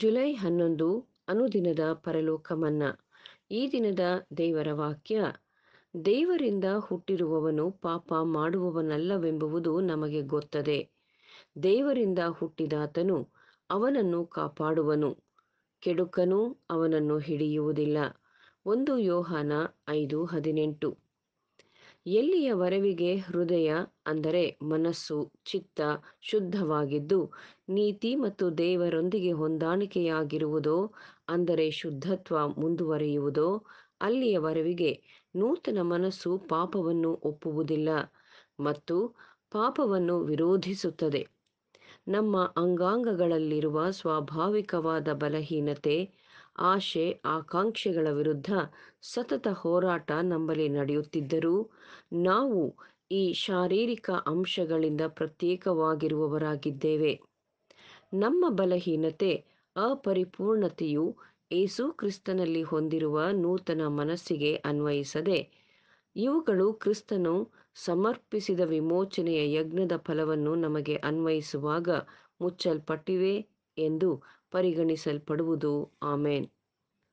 July ಹನ್ನೊಂದು ಅನುದಿನದ ಪರಲೋಕ ಈ ದಿನದ ದೇವರ ವಾಕ್ಯ ದೇವರಿಂದ ಹುಟ್ಟಿರುವವನು ಪಾಪ ಮಾಡುವವನಲ್ಲವೆಂಬುವುದು ನಮಗೆ ಗೊತ್ತದೆ ದೇವರಿಂದ ಹುಟ್ಟಿದಾತನು ಅವನನ್ನು ಕಾಪಾಡುವನು ಕೆಡುಕನು ಅವನನ್ನು ಹಿಡಿಯುವುದಿಲ್ಲ ಒಂದು ಯೋಹಾನ ಐದು ಹದಿನೆಂಟು ಎಲ್ಲಿಯವರೆವಿಗೆ ಹೃದಯ ಅಂದರೆ ಮನಸ್ಸು ಚಿತ್ತ ಶುದ್ಧವಾಗಿದ್ದು ನೀತಿ ಮತ್ತು ದೇವರೊಂದಿಗೆ ಹೊಂದಾಣಿಕೆಯಾಗಿರುವುದೋ ಅಂದರೆ ಶುದ್ಧತ್ವ ಮುಂದುವರಿಯುವುದೋ ಅಲ್ಲಿಯವರೆವಿಗೆ ನೂತನ ಮನಸ್ಸು ಪಾಪವನ್ನು ಒಪ್ಪುವುದಿಲ್ಲ ಮತ್ತು ಪಾಪವನ್ನು ವಿರೋಧಿಸುತ್ತದೆ ನಮ್ಮ ಅಂಗಾಂಗಗಳಲ್ಲಿರುವ ಸ್ವಾಭಾವಿಕವಾದ ಬಲಹೀನತೆ ಆಶೆ ಆಕಾಂಕ್ಷೆಗಳ ವಿರುದ್ಧ ಸತತ ಹೋರಾಟ ನಮ್ಮಲ್ಲಿ ನಡೆಯುತ್ತಿದ್ದರೂ ನಾವು ಈ ಶಾರೀರಿಕ ಅಂಶಗಳಿಂದ ಪ್ರತ್ಯೇಕವಾಗಿರುವವರಾಗಿದ್ದೇವೆ ನಮ್ಮ ಬಲಹೀನತೆ ಅಪರಿಪೂರ್ಣತೆಯು ಏಸುಕ್ರಿಸ್ತನಲ್ಲಿ ಕ್ರಿಸ್ತನಲ್ಲಿ ಹೊಂದಿರುವ ನೂತನ ಮನಸ್ಸಿಗೆ ಅನ್ವಯಿಸದೆ ಇವುಗಳು ಕ್ರಿಸ್ತನು ಸಮರ್ಪಿಸಿದ ವಿಮೋಚನೆಯ ಯಜ್ಞದ ಫಲವನ್ನು ನಮಗೆ ಅನ್ವಯಿಸುವಾಗ ಮುಚ್ಚಲ್ಪಟ್ಟಿವೆ ಎಂದು ಪರಿಗಣಿಸಲ್ಪಡುವುದು ಆಮೇನ್